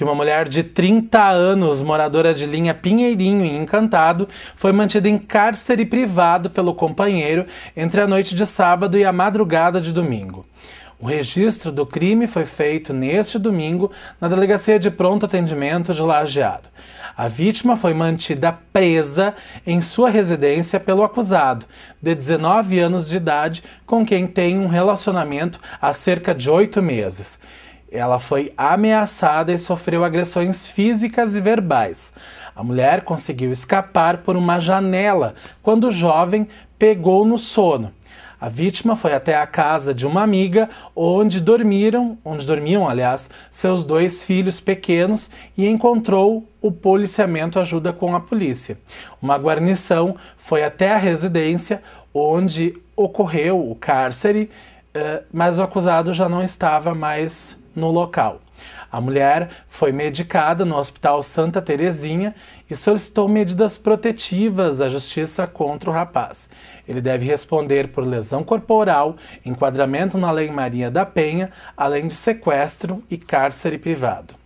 E uma mulher de 30 anos, moradora de linha Pinheirinho em Encantado, foi mantida em cárcere privado pelo companheiro entre a noite de sábado e a madrugada de domingo. O registro do crime foi feito neste domingo na Delegacia de Pronto Atendimento de Lajeado. A vítima foi mantida presa em sua residência pelo acusado, de 19 anos de idade, com quem tem um relacionamento há cerca de oito meses. Ela foi ameaçada e sofreu agressões físicas e verbais. A mulher conseguiu escapar por uma janela quando o jovem pegou no sono. A vítima foi até a casa de uma amiga, onde dormiram, onde dormiam, aliás, seus dois filhos pequenos e encontrou o policiamento ajuda com a polícia. Uma guarnição foi até a residência onde ocorreu o cárcere eh, mas o acusado já não estava mais no local. A mulher foi medicada no Hospital Santa Terezinha e solicitou medidas protetivas da justiça contra o rapaz. Ele deve responder por lesão corporal, enquadramento na Lei Maria da Penha, além de sequestro e cárcere privado.